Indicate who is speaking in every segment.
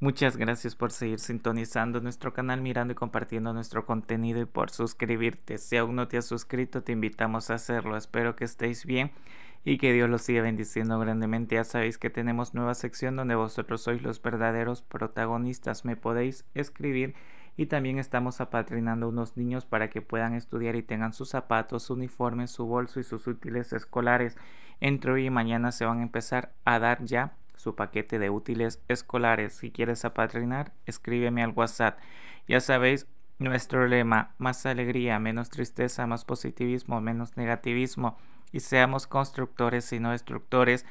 Speaker 1: Muchas gracias por seguir sintonizando nuestro canal, mirando y compartiendo nuestro contenido y por suscribirte. Si aún no te has suscrito, te invitamos a hacerlo. Espero que estéis bien y que Dios los siga bendiciendo grandemente. Ya sabéis que tenemos nueva sección donde vosotros sois los verdaderos protagonistas. Me podéis escribir y también estamos apatrinando a unos niños para que puedan estudiar y tengan sus zapatos, su uniforme, su bolso y sus útiles escolares. Entre hoy y mañana se van a empezar a dar ya su paquete de útiles escolares. Si quieres apatrinar, escríbeme al WhatsApp. Ya sabéis nuestro lema, más alegría, menos tristeza, más positivismo, menos negativismo y seamos constructores y no destructores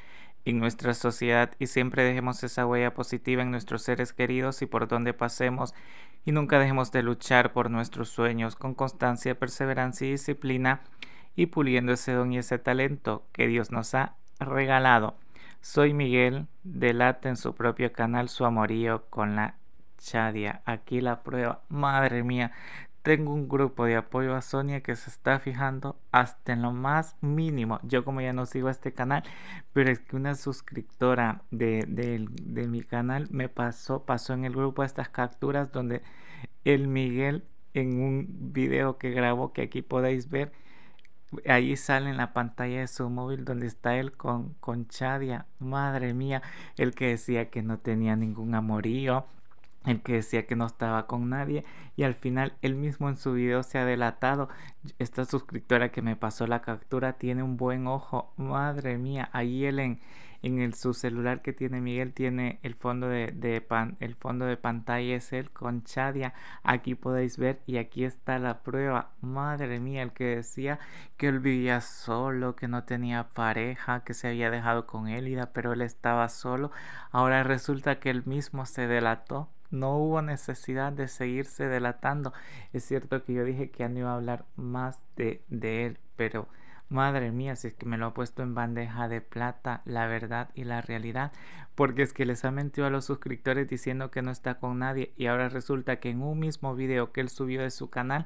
Speaker 1: en nuestra sociedad y siempre dejemos esa huella positiva en nuestros seres queridos y por donde pasemos y nunca dejemos de luchar por nuestros sueños con constancia, perseverancia y disciplina y puliendo ese don y ese talento que Dios nos ha regalado. Soy Miguel, delate en su propio canal su amorío con la Chadia. Aquí la prueba. Madre mía, tengo un grupo de apoyo a Sonia que se está fijando hasta en lo más mínimo. Yo como ya no sigo este canal, pero es que una suscriptora de, mi canal me pasó, pasó en el grupo estas capturas donde el Miguel en un video que grabó que aquí podéis ver Ahí sale en la pantalla de su móvil donde está él con, con Chadia. Madre mía, el que decía que no tenía ningún amorío, el que decía que no estaba con nadie y al final él mismo en su video se ha delatado. Esta suscriptora que me pasó la captura tiene un buen ojo. Madre mía, ahí él en, el, su celular que tiene Miguel tiene el fondo de, pan, el fondo de pantalla es el con Chadia. Aquí podéis ver y aquí está la prueba. Madre mía, el que decía que él vivía solo, que no tenía pareja, que se había dejado con Elida, pero él estaba solo. Ahora resulta que él mismo se delató no hubo necesidad de seguirse delatando. Es cierto que yo dije que ya no iba a hablar más de, él, pero madre mía, si es que me lo ha puesto en bandeja de plata, la verdad y la realidad, porque es que les ha mentido a los suscriptores diciendo que no está con nadie y ahora resulta que en un mismo video que él subió de su canal,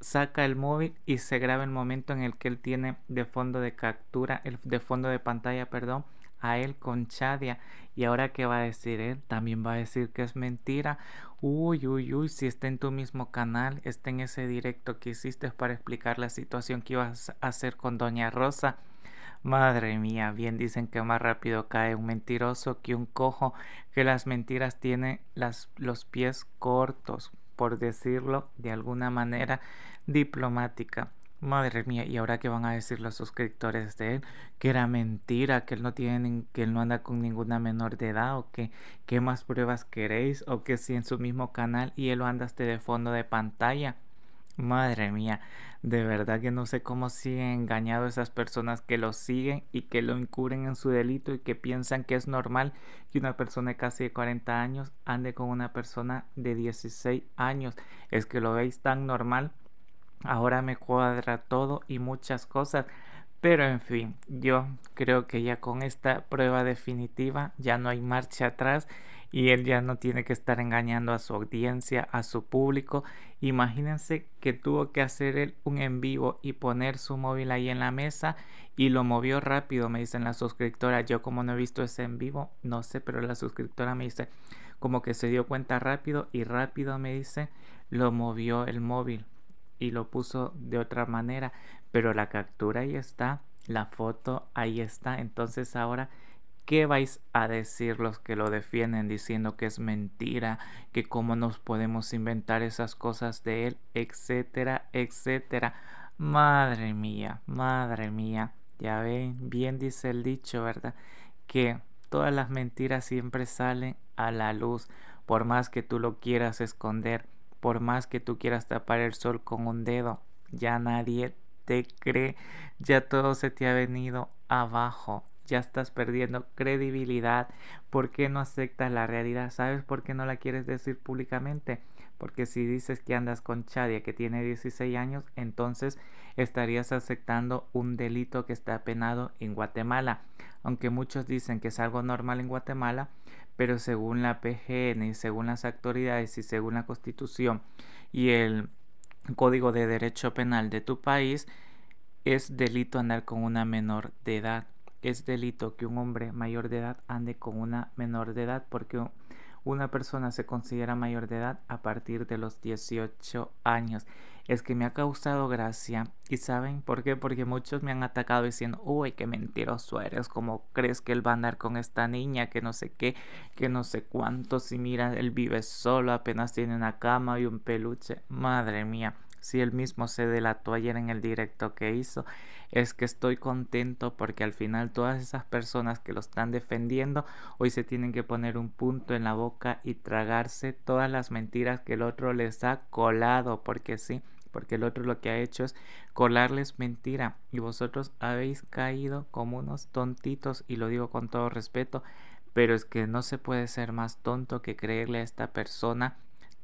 Speaker 1: saca el móvil y se graba el momento en el que él tiene de fondo de captura, el, de fondo de pantalla, perdón, a él con Chadia. Y ahora qué va a decir él? También va a decir que es mentira. Uy, uy, uy, si está en tu mismo canal, está en ese directo que hiciste para explicar la situación que ibas a hacer con Doña Rosa. Madre mía, bien dicen que más rápido cae un mentiroso que un cojo, que las mentiras tienen las, los pies cortos, por decirlo de alguna manera diplomática. Madre mía, ¿y ahora qué van a decir los suscriptores de él? Que era mentira, que él no tiene, que él no anda con ninguna menor de edad, o que qué más pruebas queréis, o que si en su mismo canal y él lo andaste de fondo de pantalla. Madre mía, de verdad que no sé cómo siguen engañado esas personas que lo siguen y que lo encubren en su delito y que piensan que es normal que una persona de casi 40 años ande con una persona de 16 años. Es que lo veis tan normal Ahora me cuadra todo y muchas cosas. Pero en fin, yo creo que ya con esta prueba definitiva ya no hay marcha atrás y él ya no tiene que estar engañando a su audiencia, a su público. Imagínense que tuvo que hacer él un en vivo y poner su móvil ahí en la mesa y lo movió rápido, me dicen la suscriptora. Yo como no he visto ese en vivo, no sé, pero la suscriptora me dice como que se dio cuenta rápido y rápido me dice lo movió el móvil y lo puso de otra manera, pero la captura ahí está, la foto ahí está, entonces ahora ¿Qué vais a decir los que lo defienden diciendo que es mentira, que cómo nos podemos inventar esas cosas de él, etcétera, etcétera? Madre mía, madre mía. Ya ven, bien dice el dicho, ¿verdad? Que todas las mentiras siempre salen a la luz, por más que tú lo quieras esconder por más que tú quieras tapar el sol con un dedo, ya nadie te cree, ya todo se te ha venido abajo, ya estás perdiendo credibilidad, ¿por qué no aceptas la realidad? ¿Sabes por qué no la quieres decir públicamente? Porque si dices que andas con Chadia que tiene 16 años, entonces estarías aceptando un delito que está penado en Guatemala. Aunque muchos dicen que es algo normal en Guatemala, pero según la PGN y según las autoridades y según la constitución y el código de derecho penal de tu país, es delito andar con una menor de edad. Es delito que un hombre mayor de edad ande con una menor de edad porque una persona se considera mayor de edad a partir de los 18 años. Es que me ha causado gracia. ¿Y saben por qué? Porque muchos me han atacado diciendo, uy, qué mentiroso eres, ¿Cómo crees que él va a andar con esta niña, que no sé qué, que no sé cuánto, si mira, él vive solo, apenas tiene una cama y un peluche. Madre mía, si él mismo se delató ayer en el directo que hizo, es que estoy contento porque al final todas esas personas que lo están defendiendo hoy se tienen que poner un punto en la boca y tragarse todas las mentiras que el otro les ha colado, porque sí, porque el otro lo que ha hecho es colarles mentira y vosotros habéis caído como unos tontitos y lo digo con todo respeto, pero es que no se puede ser más tonto que creerle a esta persona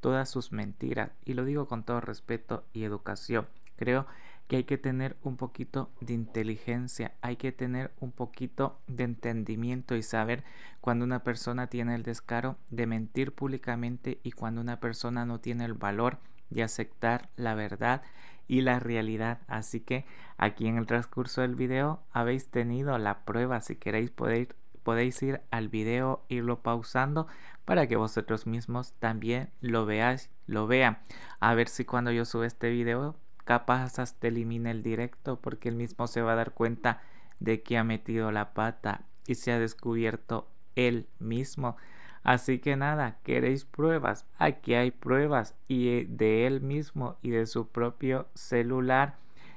Speaker 1: todas sus mentiras. Y lo digo con todo respeto y educación. Creo que hay que tener un poquito de inteligencia, hay que tener un poquito de entendimiento y saber cuando una persona tiene el descaro de mentir públicamente y cuando una persona no tiene el valor de aceptar la verdad y la realidad. Así que aquí en el transcurso del video habéis tenido la prueba. Si queréis podéis podéis ir al video, irlo pausando para que vosotros mismos también lo veáis, lo vean. A ver si cuando yo suba este video, capaz hasta elimine el directo porque él mismo se va a dar cuenta de que ha metido la pata y se ha descubierto él mismo. Así que nada, queréis pruebas, aquí hay pruebas y eh, de él mismo y de su propio celular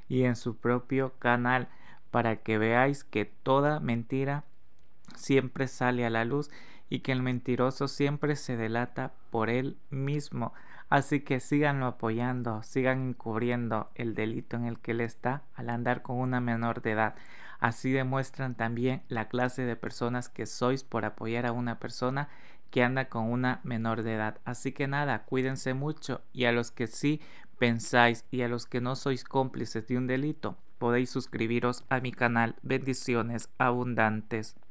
Speaker 1: y en su propio canal para que veáis que toda mentira siempre sale a la luz y que el mentiroso siempre se delata por él mismo. Así que síganlo apoyando, sigan encubriendo el delito en el que él está al andar con una menor de edad. Así demuestran también la clase de personas que sois por apoyar a una persona que anda con una menor de edad. Así que nada, cuídense mucho y a los que sí pensáis y a los que no sois cómplices de un delito, podéis suscribiros a mi canal. Bendiciones abundantes.